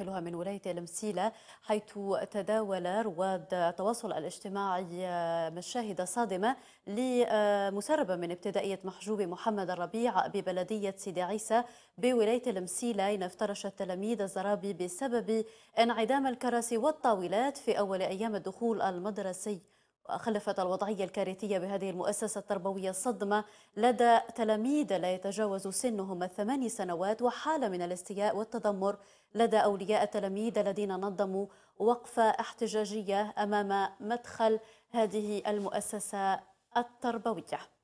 ننتقلها من ولاية المسيلة حيث تداول رواد التواصل الاجتماعي مشاهد صادمة لمسربة من ابتدائية محجوب محمد الربيع ببلدية سيدي عيسى بولاية المسيلة أين افترش التلاميذ الزرابي بسبب انعدام الكراسي والطاولات في أول أيام الدخول المدرسي وخلفت الوضعية الكارثية بهذه المؤسسة التربوية صدمة لدى تلاميذ لا يتجاوز سنهم الثماني سنوات وحالة من الاستياء والتذمر لدى أولياء التلاميذ الذين نظموا وقفة احتجاجية أمام مدخل هذه المؤسسة التربوية